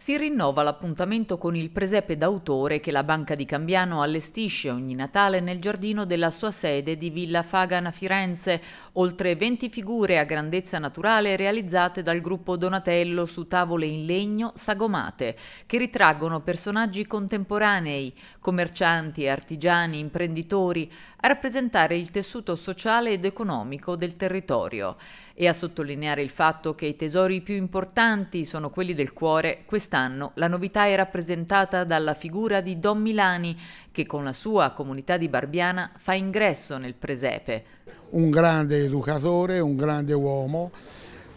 Si rinnova l'appuntamento con il presepe d'autore che la Banca di Cambiano allestisce ogni Natale nel giardino della sua sede di Villa Fagana Firenze, oltre 20 figure a grandezza naturale realizzate dal gruppo Donatello su tavole in legno sagomate, che ritraggono personaggi contemporanei, commercianti, artigiani, imprenditori, a rappresentare il tessuto sociale ed economico del territorio e a sottolineare il fatto che i tesori più importanti sono quelli del cuore, questa Quest'anno la novità è rappresentata dalla figura di Don Milani, che con la sua comunità di Barbiana fa ingresso nel presepe. Un grande educatore, un grande uomo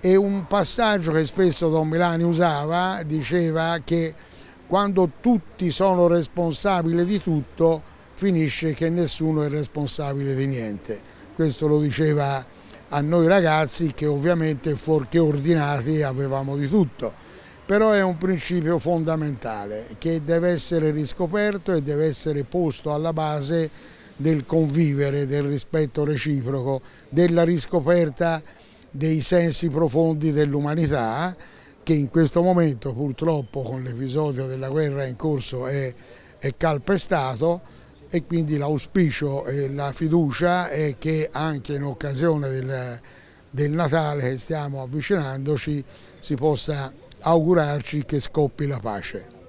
e un passaggio che spesso Don Milani usava, diceva che quando tutti sono responsabili di tutto, finisce che nessuno è responsabile di niente. Questo lo diceva a noi ragazzi che ovviamente fuorché ordinati avevamo di tutto però è un principio fondamentale che deve essere riscoperto e deve essere posto alla base del convivere, del rispetto reciproco, della riscoperta dei sensi profondi dell'umanità che in questo momento purtroppo con l'episodio della guerra in corso è, è calpestato e quindi l'auspicio e la fiducia è che anche in occasione del, del Natale che stiamo avvicinandoci si possa augurarci che scoppi la pace.